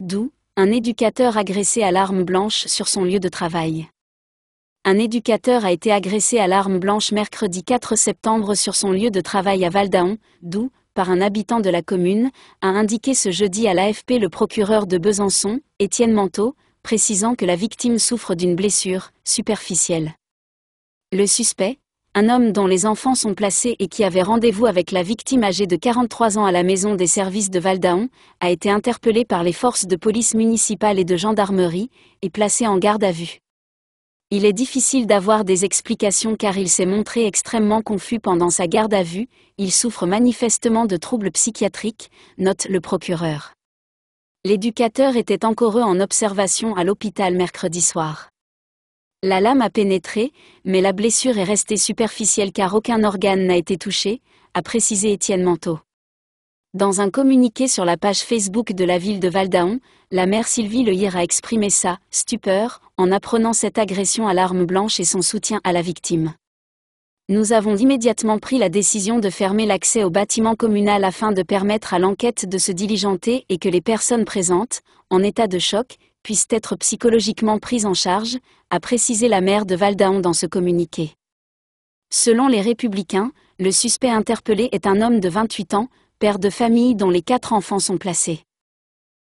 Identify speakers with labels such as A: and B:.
A: D'où, un éducateur agressé à l'arme blanche sur son lieu de travail. Un éducateur a été agressé à l'arme blanche mercredi 4 septembre sur son lieu de travail à Valdaon, d'où, par un habitant de la commune, a indiqué ce jeudi à l'AFP le procureur de Besançon, Étienne Manteau, précisant que la victime souffre d'une blessure superficielle. Le suspect, un homme dont les enfants sont placés et qui avait rendez-vous avec la victime âgée de 43 ans à la maison des services de Valdaon, a été interpellé par les forces de police municipale et de gendarmerie, et placé en garde à vue. Il est difficile d'avoir des explications car il s'est montré extrêmement confus pendant sa garde à vue, il souffre manifestement de troubles psychiatriques, note le procureur. L'éducateur était encore en observation à l'hôpital mercredi soir. La lame a pénétré, mais la blessure est restée superficielle car aucun organe n'a été touché, a précisé Étienne Manteau. Dans un communiqué sur la page Facebook de la ville de Valdaon, la mère Sylvie Lehier a exprimé sa stupeur en apprenant cette agression à l'arme blanche et son soutien à la victime. Nous avons immédiatement pris la décision de fermer l'accès au bâtiment communal afin de permettre à l'enquête de se diligenter et que les personnes présentes, en état de choc, puissent être psychologiquement prises en charge, a précisé la mère de Valdaon dans ce communiqué. Selon les Républicains, le suspect interpellé est un homme de 28 ans, père de famille dont les quatre enfants sont placés.